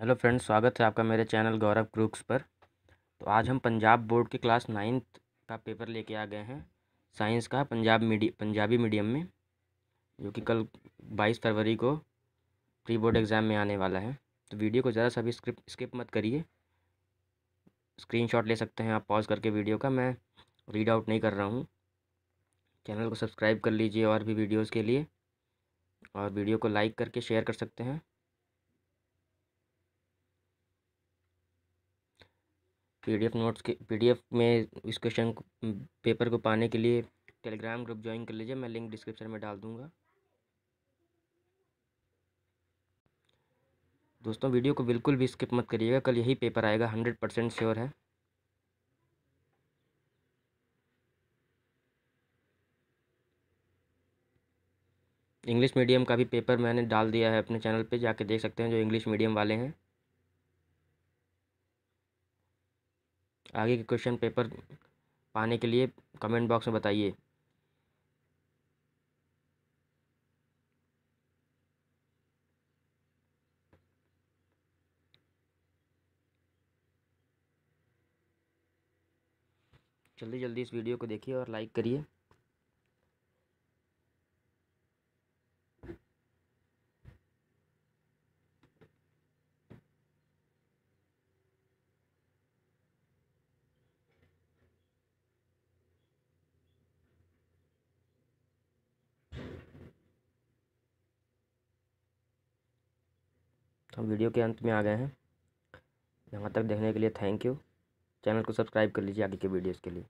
hello friends स्वागत है आपका मेरे चैनल गौरव क्रूक्स पर तो आज हम पंजाब बोर्ड के क्लास नाइन्थ का पेपर लेके आ गए हैं साइंस का पंजाब मीडिय पंजाबी मीडियम में जो कि कल 22 फरवरी को प्री बोर्ड एग्ज़ाम में आने वाला है तो वीडियो को ज़रा सा भी स्किप स्किप मत करिए स्क्रीनशॉट ले सकते हैं आप पॉज करके वीडियो का मैं रीड आउट नहीं कर रहा हूँ चैनल को सब्सक्राइब कर लीजिए और भी वीडियोज़ के लिए और वीडियो को लाइक करके शेयर कर सकते हैं पीडीएफ नोट्स के पीडीएफ में इस क्वेश्चन पेपर को पाने के लिए टेलीग्राम ग्रुप ज्वाइन कर लीजिए मैं लिंक डिस्क्रिप्शन में डाल दूँगा दोस्तों वीडियो को बिल्कुल भी स्किप मत करिएगा कल यही पेपर आएगा हंड्रेड परसेंट श्योर है इंग्लिश मीडियम का भी पेपर मैंने डाल दिया है अपने चैनल पे जाके देख सकते हैं जो इंग्लिश मीडियम वाले हैं आगे के क्वेश्चन पेपर पाने के लिए कमेंट बॉक्स में बताइए जल्दी जल्दी इस वीडियो को देखिए और लाइक करिए तो हम वीडियो के अंत में आ गए हैं यहाँ तक देखने के लिए थैंक यू चैनल को सब्सक्राइब कर लीजिए आगे के वीडियोज़ के लिए